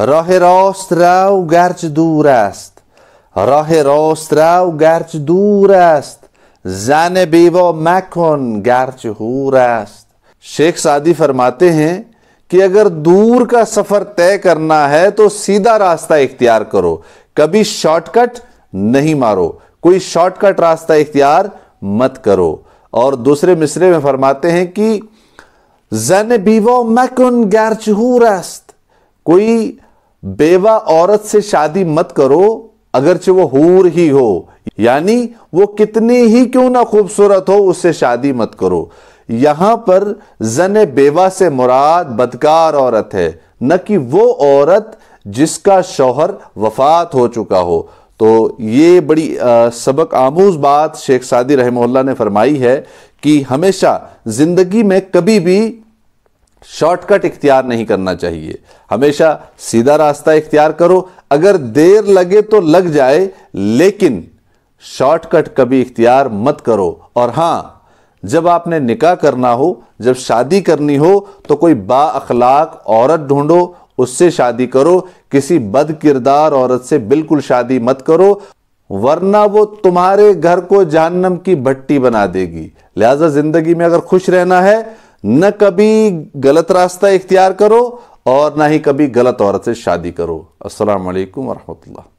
راه راست رو گرچه دور است راه راست رو گرچه دور است زن بیوا مکن گرچه هور است शेख सादी फरमाते हैं कि अगर दूर का सफ़र तय करना है तो सीधा रास्ता इख्तियार करो कभी शॉर्टकट नहीं मारो कोई शॉर्टकट रास्ता इख्तियार मत करो और दूसरे मिसरे में फरमाते हैं कि जन बीवो मैकुन गैरचहू रास्त कोई बेवा औरत से शादी मत करो अगरचे वो हूर ही हो यानी वो कितनी ही क्यों ना खूबसूरत हो उससे शादी मत करो यहां पर जन बेवा से मुराद बदकार औरत है न कि वो औरत जिसका शौहर वफात हो चुका हो तो ये बड़ी आ, सबक आमूज बात शेख सादी रहमल्ला ने फरमाई है कि हमेशा ज़िंदगी में कभी भी शॉर्टकट इख्तियार नहीं करना चाहिए हमेशा सीधा रास्ता इख्तियार करो अगर देर लगे तो लग जाए लेकिन शॉर्टकट कभी इख्तियार मत करो और हाँ जब आपने निकाह करना हो जब शादी करनी हो तो कोई बा अखलाक औरत ढूंढो उससे शादी करो किसी बद किरदार औरत से बिल्कुल शादी मत करो वरना वो तुम्हारे घर को जहन्नम की भट्टी बना देगी लिहाजा जिंदगी में अगर खुश रहना है न कभी गलत रास्ता इख्तियार करो और ना ही कभी गलत औरत से शादी करो असल वरहमल्ला